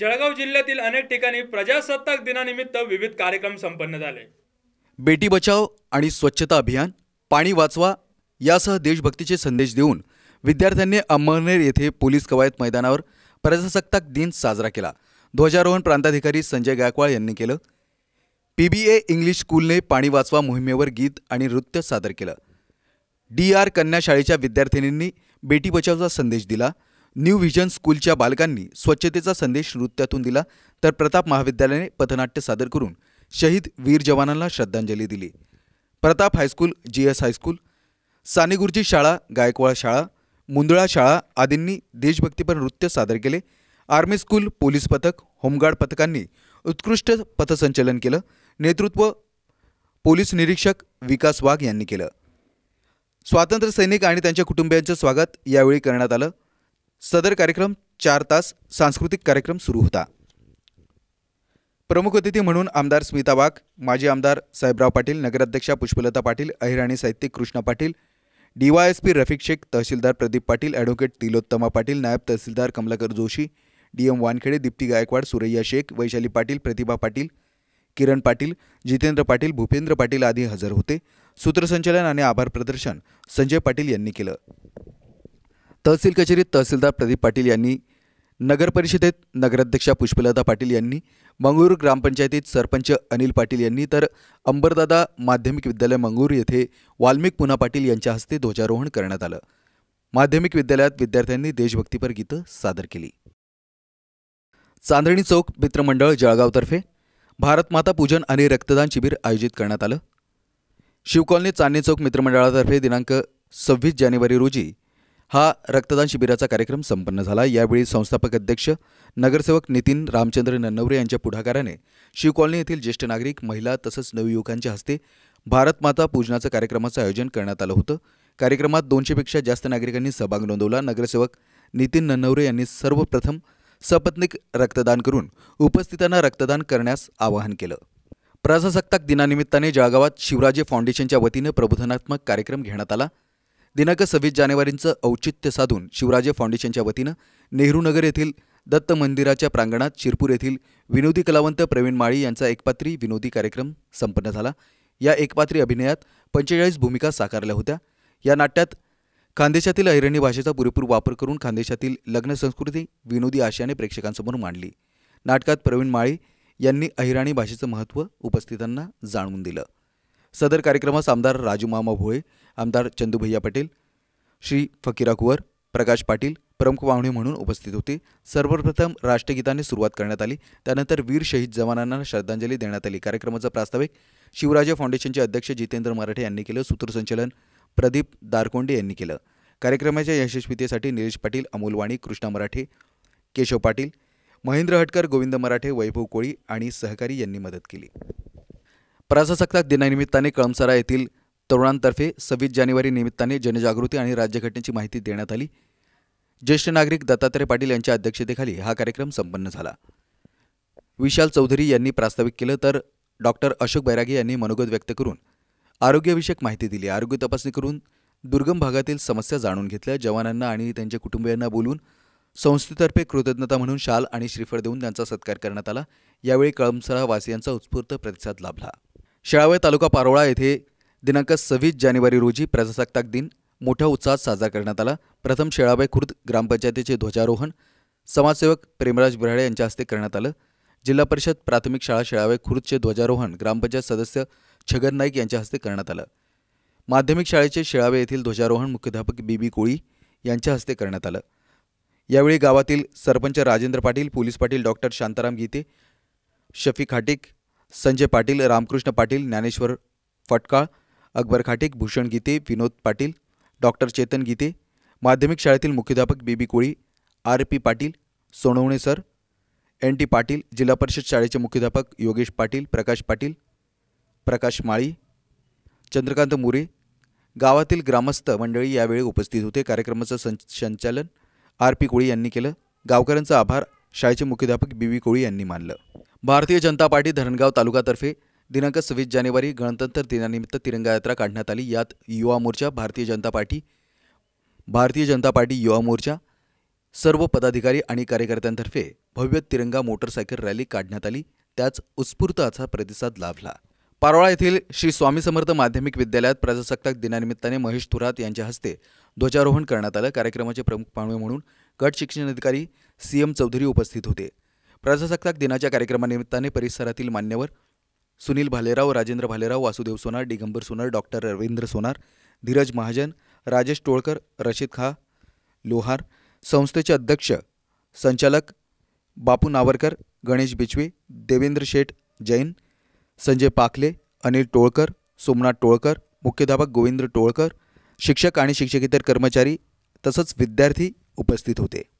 जळगाव जिल्ह्यातील अनेक ठिकाणी प्रजासत्ताक दिनानिमित्त विविध कार्यक्रम संपन्न झाले बेटी बचाव आणि स्वच्छता अभियान पाणी वाचवा यासह देशभक्तीचे संदेश देऊन विद्यार्थ्यांनी अंमळनेर येथे पोलीस कवायत मैदानावर प्रजासत्ताक दिन साजरा केला ध्वजारोहण प्रांताधिकारी संजय गायकवाड यांनी केलं पी बी ए इंग्लिश स्कूलने पाणी वाचवा मोहिमेवर गीत आणि नृत्य सादर केलं डी आर कन्या शाळेच्या विद्यार्थिनींनी बेटी बचावचा संदेश दिला न्यू व्हिजन स्कूलच्या बालकांनी स्वच्छतेचा संदेश नृत्यातून दिला तर प्रताप महाविद्यालयाने पथनाट्य सादर करून शहीद वीर जवानांना श्रद्धांजली दिली Pratap high school G S high school Saneguruji शाळा गायकवाड शाळा मुंदळा शाळा आदींनी देशभक्तीपर नृत्य सादर केले आर्मी स्कूल पोलीस पथक होमगार्ड पथकांनी उत्कृष्ट पथसंचलन केलं नेतृत्व पोलीस निरीक्षक विकास वाघ यांनी केलं स्वातंत्र्य सैनिक आणि त्यांच्या कुटुंबियांचं स्वागत यावेळी करण्यात आलं सदर कार्यक्रम चार तास सांस्कृतिक कार्यक्रम सुरू होता प्रमुख अतिथी म्हणून आमदार स्मिता वाघ माजी आमदार साहेबराव पाटील नगराध्यक्षा पुष्पलता पाटील अहिराणी साहित्यिक कृष्णा पाटील डीवायएसपी रफिक शेख तहसीलदार प्रदीप पाटील ॲडव्होकेट तिलोत्तमा पाटील नायब तहसीलदार कमलाकर जोशी डीएम वानखेडे दीप्ती गायकवाड सुरैया शेख वैशाली पाटील प्रतिभा पाटील किरण पाटील जितेंद्र पाटील भूपेंद्र पाटील आदी हजर होते सूत्रसंचालन आणि आभार प्रदर्शन संजय पाटील यांनी केलं तहसील कचेरीत तहसीलदार प्रदीप पाटील यांनी नगरपरिषदेत नगराध्यक्षा पुष्पलता पाटील यांनी मंगळूर ग्रामपंचायतीत सरपंच अनिल पाटील यांनी तर अंबरदादा माध्यमिक विद्यालय मंगळूर येथे वाल्मिक पुना पाटील यांच्या हस्ते ध्वजारोहण करण्यात आलं माध्यमिक विद्यालयात विद्यार्थ्यांनी देशभक्तीपर गीतं सादर केली चांदणी चौक मित्रमंडळ जळगावतर्फे भारतमाता पूजन आणि रक्तदान शिबिर आयोजित करण्यात आलं शिवकॉलनी चांदणी चौक मित्रमंडळातर्फे दिनांक सव्वीस जानेवारी रोजी हा रक्तदान शिबिराचा कार्यक्रम संपन्न झाला यावेळी संस्थापक अध्यक्ष नगरसेवक नितीन रामचंद्र नन्नवरे यांच्या पुढाकाराने कॉलनी येथील ज्येष्ठ नागरिक महिला तसंच नवयुवकांच्या हस्ते भारतमाता पूजनाचं कार्यक्रमाचं आयोजन करण्यात आलं होतं कार्यक्रमात दोनशेपेक्षा जास्त नागरिकांनी सहभाग नोंदवला नगरसेवक नितीन नन्नवरे यांनी सर्वप्रथम सपत्निक रक्तदान करून उपस्थितांना रक्तदान करण्यास आवाहन केलं प्रजासत्ताक दिनानिमित्ताने जळगावात शिवराजे फाउंडेशनच्या वतीनं प्रबोधनात्मक कार्यक्रम घेण्यात आला दिनांक सव्वीस जानेवारींचं औचित्य साधून शिवराजे फाउंडेशनच्या वतीनं नेहरूनगर येथील दत्त मंदिराच्या प्रांगणात शिरपूर येथील विनोदी कलावंत प्रवीण माळी यांचा एकपात्री विनोदी कार्यक्रम संपन्न झाला या एकपात्री अभिनयात पंचेचाळीस भूमिका साकारल्या होत्या या नाट्यात खानदेशातील अहिराणी भाषेचा पुरेपूर वापर करून खानदेशातील लग्न संस्कृती विनोदी आशयाने प्रेक्षकांसमोर मांडली नाटकात प्रवीण माळी यांनी अहिराणी भाषेचं महत्त्व उपस्थितांना जाणून दिलं सदर कार्यक्रमास आमदार राजूमामा भोळे आमदार चंदूभैया पाटील श्री फकीरा कुवर प्रकाश पाटील प्रमुख पाहुणे म्हणून उपस्थित होते सर्वप्रथम राष्ट्रगीताने सुरुवात करण्यात आली त्यानंतर वीर शहीद जवानांना श्रद्धांजली देण्यात आली कार्यक्रमाचा प्रास्ताविक शिवराजे फाउंडेशनचे अध्यक्ष जितेंद्र मराठे यांनी केलं सूत्रसंचलन प्रदीप दारकोंडे यांनी केलं कार्यक्रमाच्या यशस्वीतेसाठी निलेश पाटील अमोल वाणी कृष्णा मराठे केशव पाटील महेंद्र हटकर गोविंद मराठे वैभव कोळी आणि सहकारी यांनी मदत केली प्रजासत्ताक दिनानिमित्ताने कळमसरा येथील तरुणांतर्फे सव्वीस जानेवारी निमित्ताने जनजागृती आणि राज्यघटनेची माहिती देण्यात आली ज्येष्ठ नागरिक दत्तात्रय पाटील यांच्या अध्यक्षतेखाली हा कार्यक्रम संपन्न झाला विशाल चौधरी यांनी प्रास्ताविक केलं तर डॉक्टर अशोक बैरागे यांनी मनोगत व्यक्त करून आरोग्यविषयक माहिती दिली आरोग्य तपासणी करून दुर्गम भागातील समस्या जाणून घेतल्या जवानांना आणि त्यांच्या कुटुंबियांना बोलून संस्थेतर्फे कृतज्ञता म्हणून शाल आणि श्रीफळ देऊन त्यांचा सत्कार करण्यात आला यावेळी कळमसरा वासियांचा उत्स्फूर्त प्रतिसाद लाभला शेळावे तालुका पारोळा येथे दिनांक सव्वीस जानेवारी रोजी प्रजासत्ताक दिन मोठ्या उत्साहात साजरा करण्यात आला प्रथम शेळावे खुर्द ग्रामपंचायतीचे ध्वजारोहण समाजसेवक प्रेमराज बिराडे यांच्या हस्ते करण्यात आलं जिल्हा परिषद प्राथमिक शाळा शेळावे खुर्दचे ध्वजारोहण ग्रामपंचायत सदस्य छगन नाईक यांच्या हस्ते करण्यात आलं माध्यमिक शाळेचे शेळावे येथील ध्वजारोहण मुख्याध्यापक बी बी कोळी यांच्या हस्ते करण्यात आलं यावेळी गावातील sarpanch Rajendra Patil police Patil doctor Shantaram Gite Shafi Khatik Sanjay Patil Ramkrishna Patil Dnyaneshwar Phatkal Akbar Khatik Bhushan Gite Vinod Patil doctor Chetan Gite माध्यमिक शाळेतील मुख्याध्यापक B B Koli R P Patil Sonawane sir N T Patil Zilla Parishad शाळेचे मुख्याध्यापक योगेश पाटील प्रकाश पाटील प्रकाश माळी चंद्रकांत मुरे गावातील ग्रामस्थ मंडळी यावेळी उपस्थित होते कार्यक्रमाचं संचालन आर पी कोळी यांनी केलं गावकऱ्यांचा आभार शाळेचे मुख्याध्यापक बी व्ही कोळी यांनी मानलं भारतीय जनता पार्टी धरणगाव तालुकातर्फे दिनांक सव्वीस जानेवारी गणतंत्र दिनानिमित्त तिरंगा यात्रा काढण्यात आली यात युवा मोर्चा भारतीय जनता पार्टी भारतीय जनता पार्टी युवा मोर्चा सर्व पदाधिकारी आणि कार्यकर्त्यांतर्फे भव्य तिरंगा मोटरसायकल रॅली काढण्यात आली त्याच उत्स्फूर्त असा प्रतिसाद लाभला पारोळा येथील श्री स्वामी समर्थ माध्यमिक विद्यालयात प्रजासत्ताक दिनानिमित्ताने महेश थुरात यांच्या हस्ते ध्वजारोहण करण्यात आलं कार्यक्रमाचे प्रमुख पाहुणे म्हणून गट अधिकारी सीएम चौधरी उपस्थित होते प्रजासत्ताक दिनाच्या कार्यक्रमानिमित्ताने परिसरातील मान्यवर सुनील भालेराव राजेंद्र भालेराव वासुदेव सोनार दिगंबर सोनार डॉक्टर रवींद्र सोनार धीरज महाजन राजेश टोळकर रशीद खा लोहार संस्थेचे अध्यक्ष संचालक बापू नावरकर गणेश बिचवी देवेंद्र शेठ जैन संजय पाखले अनिल टोळकर सोमनाथ टोळकर मुख्याध्यापक गोविंद टोळकर शिक्षक आणि शिक्षकेतर कर्मचारी तसंच विद्यार्थी उपस्थित होते